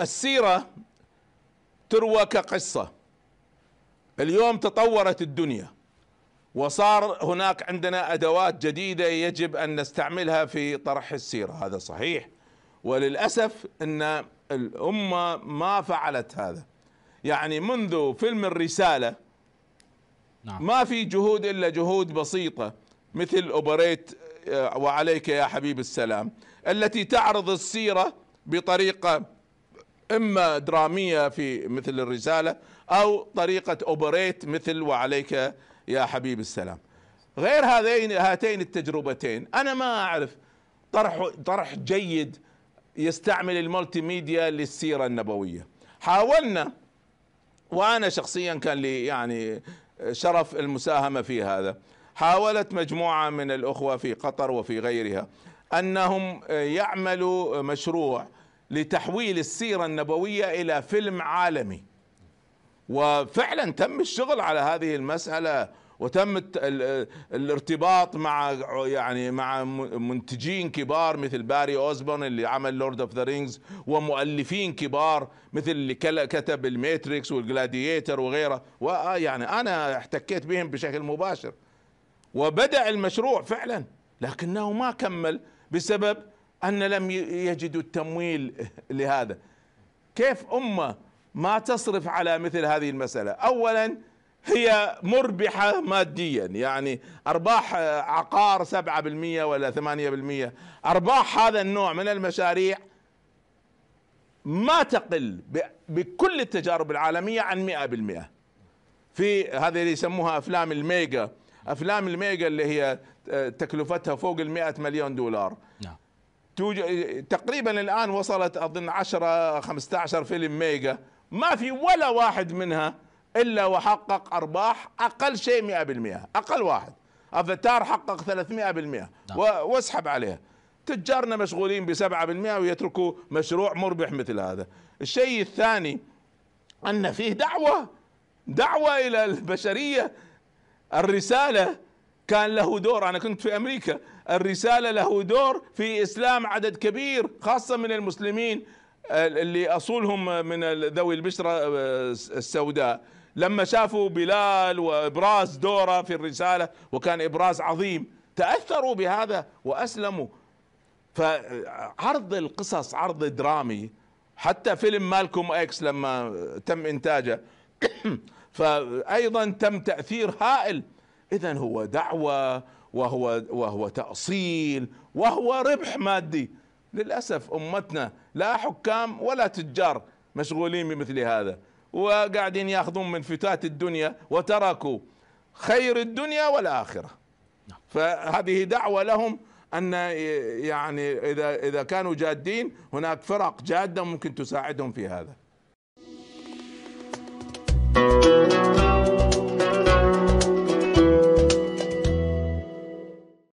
السيرة تروى كقصة اليوم تطورت الدنيا وصار هناك عندنا أدوات جديدة يجب أن نستعملها في طرح السيرة هذا صحيح وللأسف أن الأمة ما فعلت هذا يعني منذ فيلم الرسالة نعم. ما في جهود إلا جهود بسيطة مثل أوبريت آه، وعليك يا حبيب السلام التي تعرض السيرة بطريقة اما دراميه في مثل الرساله او طريقه اوبريت مثل وعليك يا حبيب السلام غير هذين هاتين التجربتين انا ما اعرف طرح طرح جيد يستعمل المولتي ميديا للسيره النبويه حاولنا وانا شخصيا كان لي يعني شرف المساهمه في هذا حاولت مجموعه من الاخوه في قطر وفي غيرها انهم يعملوا مشروع لتحويل السيرة النبوية إلى فيلم عالمي وفعلا تم الشغل على هذه المسألة وتم الارتباط مع يعني مع منتجين كبار مثل باري اوزبون اللي عمل لورد اوف ذا رينجز ومؤلفين كبار مثل اللي كتب الماتريكس والجلاديتر وغيره ويعني آه، انا احتكيت بهم بشكل مباشر وبدا المشروع فعلا لكنه ما كمل بسبب أن لم يجدوا التمويل لهذا كيف أمة ما تصرف على مثل هذه المسألة أولا هي مربحة ماديا يعني أرباح آه، عقار 7% ولا 8% أرباح هذا النوع من المشاريع ما تقل بكل التجارب العالمية عن 100% في هذه اللي يسموها أفلام الميجا أفلام الميجا اللي هي آه، تكلفتها فوق المئة مليون دولار نعم. تقريبا الان وصلت اظن 10 15 فيلم ميجا ما في ولا واحد منها الا وحقق ارباح اقل شيء 100% اقل واحد افاتار حقق 300% نعم. واسحب عليها تجارنا مشغولين ب 7% ويتركوا مشروع مربح مثل هذا الشيء الثاني ان فيه دعوه دعوه الى البشريه الرساله كان له دور انا كنت في امريكا الرساله له دور في اسلام عدد كبير خاصه من المسلمين آه، اللي اصولهم من ذوي البشره آه، السوداء لما شافوا بلال وابراز دوره في الرساله وكان ابراز عظيم تاثروا بهذا واسلموا فعرض القصص عرض درامي حتى فيلم مالكوم اكس لما تم انتاجه فايضا تم تاثير هائل اذا هو دعوه وهو وهو تاصيل وهو ربح مادي للاسف امتنا لا حكام ولا تجار مشغولين بمثل هذا وقاعدين ياخذون من فتات الدنيا وتركوا خير الدنيا والاخره نعم. فهذه دعوه لهم ان يعني اذا اذا كانوا جادين هناك فرق جاده ممكن تساعدهم في هذا